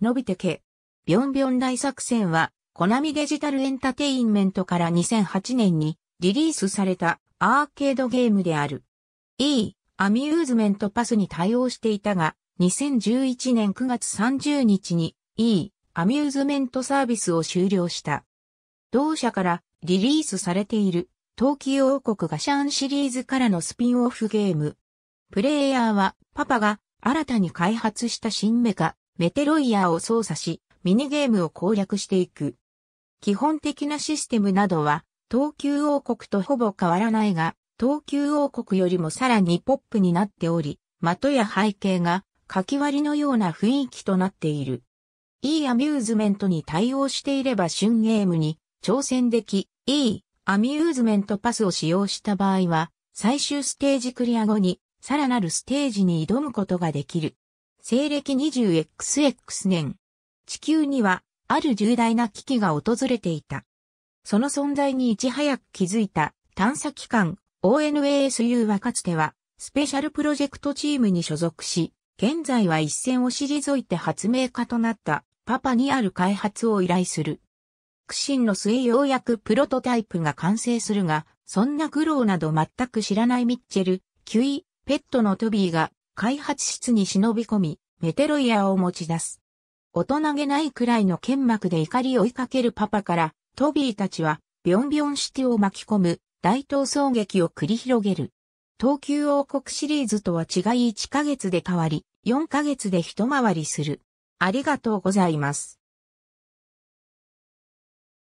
伸びてけ。ビョンビョン大作戦は、コナミデジタルエンタテインメントから2008年にリリースされたアーケードゲームである。E、アミューズメントパスに対応していたが、2011年9月30日に E、アミューズメントサービスを終了した。同社からリリースされている、東急王国ガシャンシリーズからのスピンオフゲーム。プレイヤーはパパが新たに開発した新メカ、メテロイヤーを操作し、ミニゲームを攻略していく。基本的なシステムなどは、東急王国とほぼ変わらないが、東急王国よりもさらにポップになっており、的や背景が、かき割りのような雰囲気となっている。いいアミューズメントに対応していれば旬ゲームに挑戦でき、いいアミューズメントパスを使用した場合は、最終ステージクリア後に、さらなるステージに挑むことができる。西暦 20XX 年、地球にはある重大な危機が訪れていた。その存在にいち早く気づいた探査機関 ONASU はかつてはスペシャルプロジェクトチームに所属し、現在は一線を退いて発明家となったパパにある開発を依頼する。苦心の末ようやくプロトタイプが完成するが、そんな苦労など全く知らないミッチェル、キュイ、ペットのトビーが開発室に忍び込み、メテロイヤーを持ち出す。大人げないくらいの剣幕で怒りを追いかけるパパから、トビーたちは、ビョンビョンシティを巻き込む、大闘争劇を繰り広げる。東急王国シリーズとは違い1ヶ月で変わり、4ヶ月で一回りする。ありがとうございます。